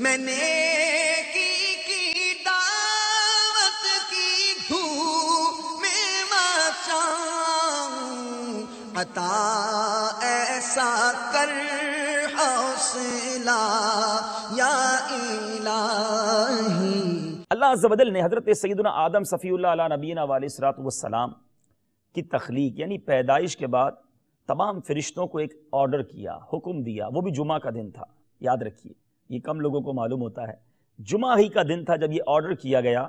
मैंने की की दावत की धू में मचाऊं अता ऐसा कर हौसला या इलाही अल्लाह जबदल ने हजरत सईदना आदम सफ़ील्ला नबीना वसलाम की तख्लीक यानी पैदाइश के बाद तमाम फरिश्तों को एक ऑर्डर किया हुक्म दिया वो भी जुमा का दिन था याद रखिए ये कम लोगों को मालूम होता है जुमा ही का दिन था जब ये ऑर्डर किया गया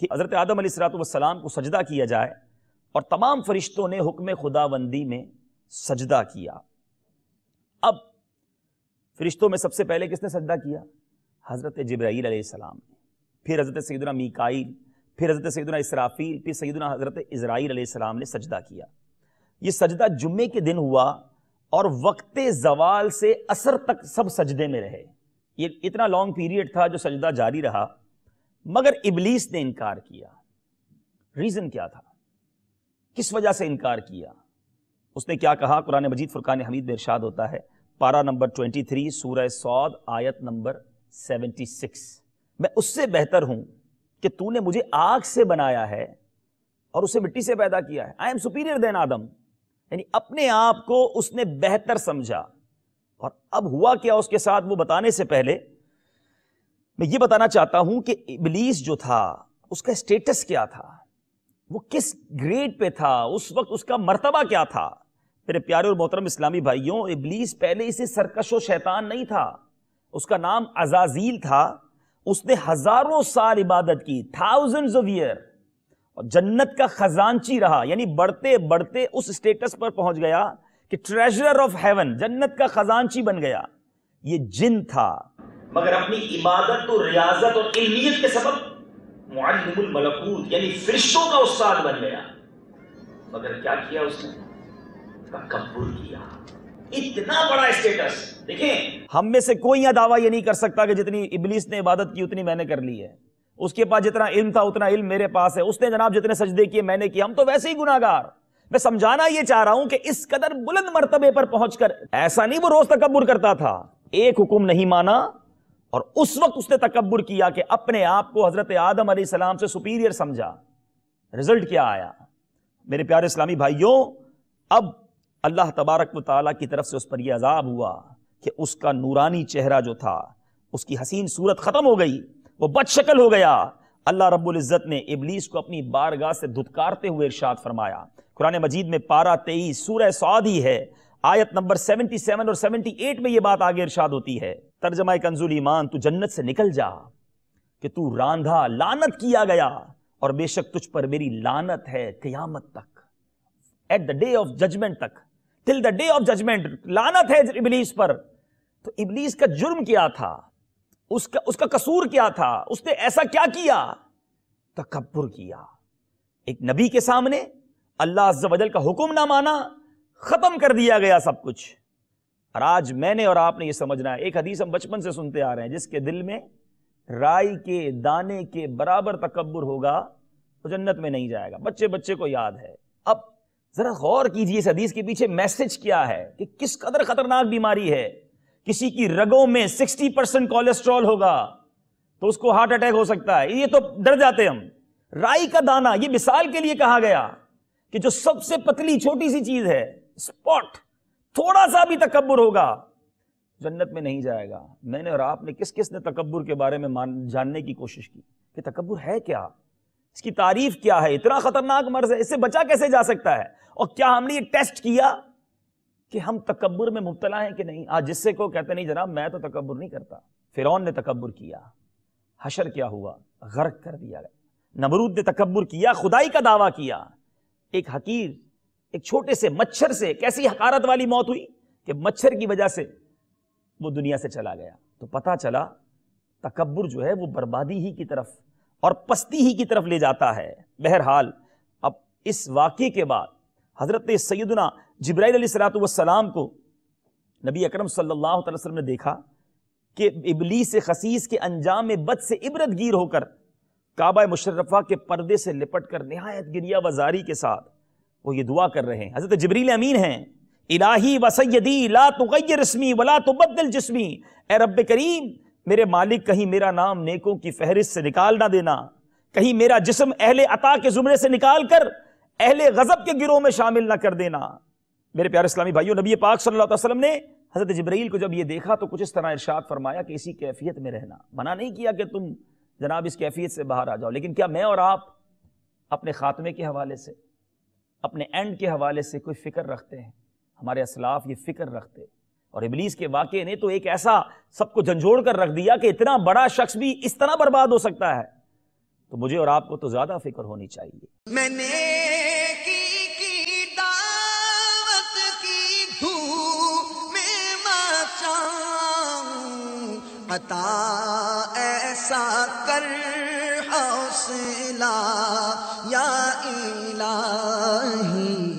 कि हज़रत आदम सलाम को सजदा किया जाए और तमाम फरिश्तों ने हुक्म खुदाबंदी में सजदा किया अब फरिश्तों में सबसे पहले किसने सजदा किया हज़रत जब्राईल ने फिर हज़रत सैदना मीकाईल फिर हज़रत सैदना इसराफ़ील फिर सैदना हज़रत इसराइल ने सजदा किया ये सजदा जुम्मे के दिन हुआ और वक्त ज़वाल से असर तक सब सजदे में रहे ये इतना लॉन्ग पीरियड था जो सजदा जारी रहा मगर इबलीस ने इनकार किया रीजन क्या था किस वजह से इनकार किया उसने क्या कहा कुरान मजीद फुरकान हमीद में इरशाद होता है पारा नंबर 23 सूरह सौद आयत नंबर 76 मैं उससे बेहतर हूं कि तूने मुझे आग से बनाया है और उसे मिट्टी से पैदा किया है I am superior than Adam यानी अपने आप को उसने बेहतर समझा और अब हुआ क्या उसके साथ वो बताने से पहले मैं ये बताना चाहता हूं कि इबलीस जो था उसका स्टेटस क्या था वो किस ग्रेड पे था उस वक्त उसका मर्तबा क्या था मेरे प्यारे और मोहतरम इस्लामी भाइयों इबलीस पहले इसे सरकश व शैतान नहीं था उसका नाम अजाजील था उसने हजारों साल इबादत की थाउजेंड्स ऑफ ईयर और जन्नत का खजानची रहा यानी बढ़ते बढ़ते उस स्टेटस पर पहुंच गया कि ट्रेजर ऑफ हेवन जन्नत का खजानची बन गया ये जिन था मगर अपनी इबादत और तो रियाजत और इलमियत के सबक मलकूत यानी फरिश्तों का उस्ताद बन गया मगर क्या किया उसने तकब्बुर किया इतना बड़ा स्टेटस देखें हम में से कोई यह दावा यह नहीं कर सकता कि जितनी इबलीस ने इबादत की उतनी मैंने कर ली है उसके पास जितना इल्म था उतना इल्म मेरे पास है उसने जनाब जितने सजदे किए मैंने किए हम तो वैसे ही गुनागार मैं समझाना यह चाह रहा हूं कि इस कदर बुलंद मरतबे पर पहुंचकर ऐसा नहीं वो रोज तकबर करता था एक हुक्म नहीं माना और उस वक्त उसने तकबर किया कि अपने आप को हजरत आदम सलाम से सुपीरियर समझा रिजल्ट क्या आया मेरे प्यारे इस्लामी भाइयों अब अल्लाह तबारक वाली की तरफ से उस पर यह अजाब हुआ कि उसका नूरानी चेहरा जो था उसकी हसीन सूरत खत्म हो गई वो बदशकल हो गया अल्लाह रब्बुल इज़्ज़त ने इबलीस को अपनी बारगाह से धुतकारते हुए इरशाद फरमाया कुरान मजीद में पारा तेईस सूरह सौद ही है आयत नंबर 77 और 78 में यह बात आगे इरशाद होती है तर्जमा कंजुल ईमान तू जन्नत से निकल जा कि तू रांधा लानत किया गया और बेशक तुझ पर मेरी लानत है कयामत तक at the day of judgement तक till the day of judgement लानत है इबलीस पर तो इबलीस का जुर्म क्या था उसका उसका कसूर क्या था उसने ऐसा क्या किया तकबर किया एक नबी के सामने अल्लाह अज्जल का हुक्म ना माना खत्म कर दिया गया सब कुछ और आज मैंने और आपने ये समझना है एक हदीस हम बचपन से सुनते आ रहे हैं जिसके दिल में राय के दाने के बराबर तकबर होगा वो तो जन्नत में नहीं जाएगा बच्चे बच्चे को याद है अब जरा गौर कीजिए इस हदीस के पीछे मैसेज क्या है कि किस कदर खतरनाक बीमारी है किसी की रगों में 60 परसेंट कोलेस्ट्रॉल होगा तो उसको हार्ट अटैक हो सकता है ये तो डर जाते हम राई का दाना ये मिसाल के लिए कहा गया कि जो सबसे पतली छोटी सी चीज है स्पॉट थोड़ा सा भी तकबर होगा जन्नत में नहीं जाएगा मैंने और आपने किस किस ने तकबर के बारे में जानने की कोशिश की कि तकबर है क्या इसकी तारीफ क्या है इतना खतरनाक मर्ज है इससे बचा कैसे जा सकता है और क्या हमने ये टेस्ट किया कि हम तकबर में मुबतला हैं कि नहीं आज जिससे को कहते नहीं जनाब मैं तो तकबर नहीं करता फिर ने तकबर किया हशर क्या हुआ गर्क कर दिया गया नमरूद ने तकबर किया खुदाई का दावा किया एक हकीर एक छोटे से मच्छर से कैसी हकारत वाली मौत हुई कि मच्छर की वजह से वो दुनिया से चला गया तो पता चला तकबर जो है वो बर्बादी ही की तरफ और पस्ती ही की तरफ ले जाता है बहरहाल अब इस वाक्य के बाद हज़रत सैदना जब्राईल सलाम को नबी अक्रम सल्लाम ने देखा कि इबली से खसीस के अंजाम में बद से इबरत गिर होकर काबा मुशर्रफा के पर्दे से लिपट कर नहायत गिरिया वजारी के साथ वो ये दुआ कर रहे हैं हजरत जबरील अमीन हैं इलाही वसैदी ला तो रस्मी वला तो बदल जिसमी ए रब करीम मेरे मालिक कहीं मेरा नाम नेकों की फहरिस्त से निकाल ना देना कहीं मेरा जिसम अहले अता के जुमरे से निकाल कर अहले गजब के गिरोह में शामिल ना कर देना मेरे प्यारे इस्लामी भाइयों नबी पाक सल्लल्लाहु अलैहि वसल्लम ने हज़रत जबरील को जब ये देखा तो कुछ इस तरह इरशाद फरमाया कि इसी कैफियत में रहना मना नहीं किया कि तुम जनाब इस कैफियत से बाहर आ जाओ लेकिन क्या मैं और आप अपने ख़ात्मे के हवाले से अपने एंड के हवाले से कोई फ़िक्र रखते हैं हमारे असलाफ ये फ़िक्र रखते और इबलीस के वाक़े ने तो एक ऐसा सबको झंझोड़ कर रख दिया कि इतना बड़ा शख्स भी इस तरह बर्बाद हो सकता है तो मुझे और आपको तो ज़्यादा फिक्र होनी चाहिए मैंने अता ऐसा कर हौसला या इलाही